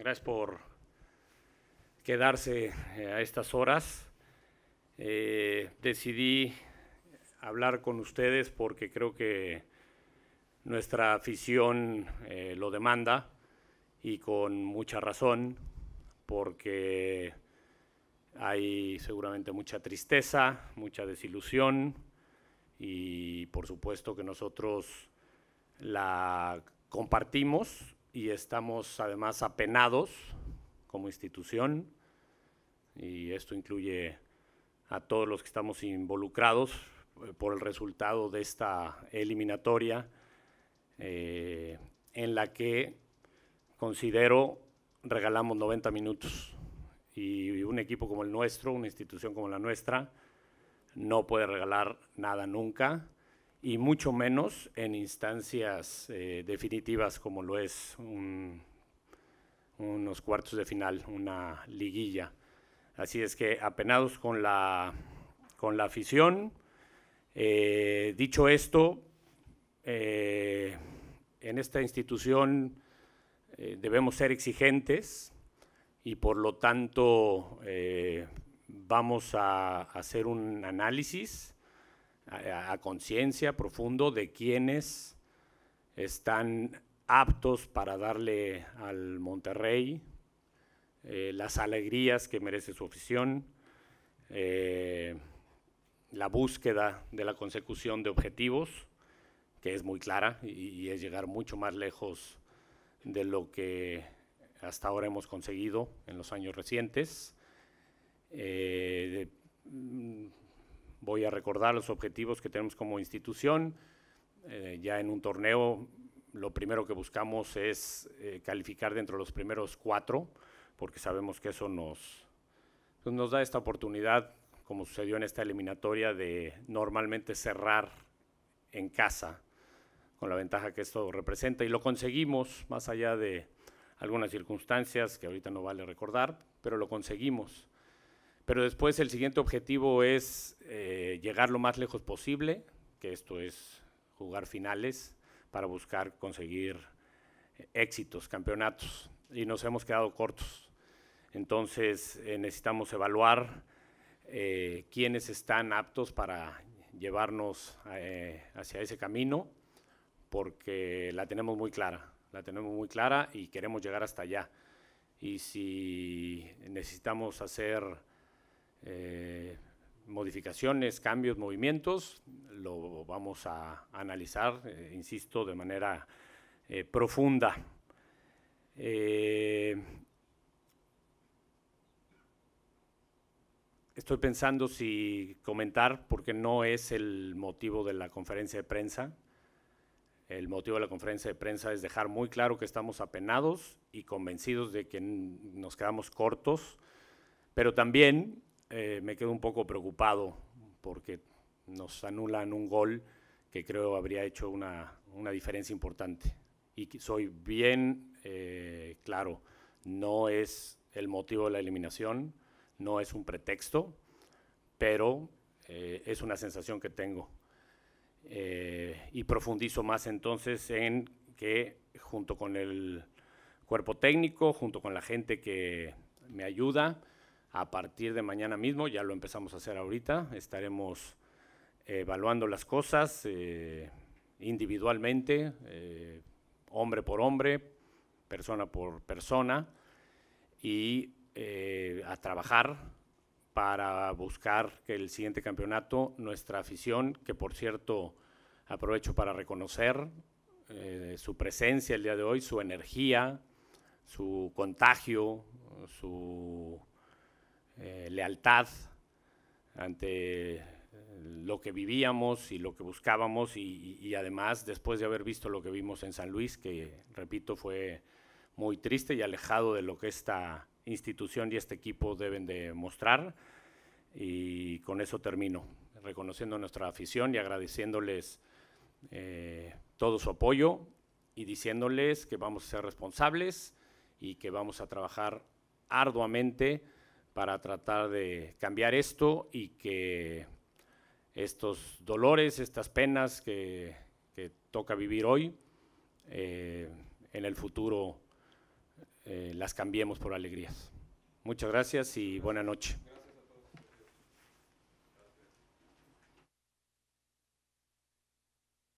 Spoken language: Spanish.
Gracias por quedarse eh, a estas horas. Eh, decidí hablar con ustedes porque creo que nuestra afición eh, lo demanda y con mucha razón, porque hay seguramente mucha tristeza, mucha desilusión y por supuesto que nosotros la compartimos y estamos además apenados como institución y esto incluye a todos los que estamos involucrados eh, por el resultado de esta eliminatoria eh, en la que considero regalamos 90 minutos y un equipo como el nuestro, una institución como la nuestra, no puede regalar nada nunca y mucho menos en instancias eh, definitivas como lo es unos cuartos de final, una liguilla. Así es que apenados con la, con afición. Eh, dicho esto, eh, en esta institución debemos ser exigentes y por lo tanto vamos a hacer un análisis a, conciencia profundo de quienes están aptos para darle al Monterrey eh, las alegrías que merece su afición, eh, la búsqueda de la consecución de objetivos, que es muy clara y, es llegar mucho más lejos de lo que hasta ahora hemos conseguido en los años recientes, eh, voy a recordar los objetivos que tenemos como institución. Eh, ya en un torneo lo primero que buscamos es eh, calificar dentro de los primeros cuatro, porque sabemos que eso nos, pues, nos da esta oportunidad, como sucedió en esta eliminatoria, de normalmente cerrar en casa, con la ventaja que esto representa. Y lo conseguimos, más allá de algunas circunstancias que ahorita no vale recordar, pero lo conseguimos pero después el siguiente objetivo es eh, llegar lo más lejos posible, que esto es jugar finales para buscar conseguir eh, éxitos, campeonatos, y nos hemos quedado cortos. Entonces eh, necesitamos evaluar quiénes están aptos para llevarnos hacia ese camino, porque la tenemos muy clara, la tenemos muy clara y queremos llegar hasta allá. Y si necesitamos hacer eh, modificaciones, cambios, movimientos, lo vamos a analizar, eh, insisto, de manera eh, profunda. estoy pensando si comentar, porque no es el motivo de la conferencia de prensa. El motivo de la conferencia de prensa es dejar muy claro que estamos apenados y convencidos de que nos quedamos cortos, pero también eh, me quedo un poco preocupado porque nos anulan un gol que creo habría hecho una, diferencia importante. Y soy bien eh, claro, no es el motivo de la eliminación, no es un pretexto, pero eh, es una sensación que tengo. y profundizo más entonces en que junto con el cuerpo técnico, junto con la gente que me ayuda, a partir de mañana mismo, ya lo empezamos a hacer ahorita, estaremos eh, evaluando las cosas eh, individualmente, eh, hombre por hombre, persona por persona, y a trabajar para buscar que el siguiente campeonato, nuestra afición, que por cierto aprovecho para reconocer su presencia el día de hoy, su energía, su contagio, su eh, lealtad ante lo que vivíamos y lo que buscábamos y, además después de haber visto lo que vimos en San Luis, que repito fue muy triste y alejado de lo que esta institución y este equipo deben de mostrar. Y con eso termino, reconociendo nuestra afición y agradeciéndoles eh, todo su apoyo y diciéndoles que vamos a ser responsables y que vamos a trabajar arduamente para tratar de cambiar esto y que estos dolores, estas penas que, toca vivir hoy, eh, en el futuro eh, las cambiemos por alegrías. Muchas gracias y buena noche.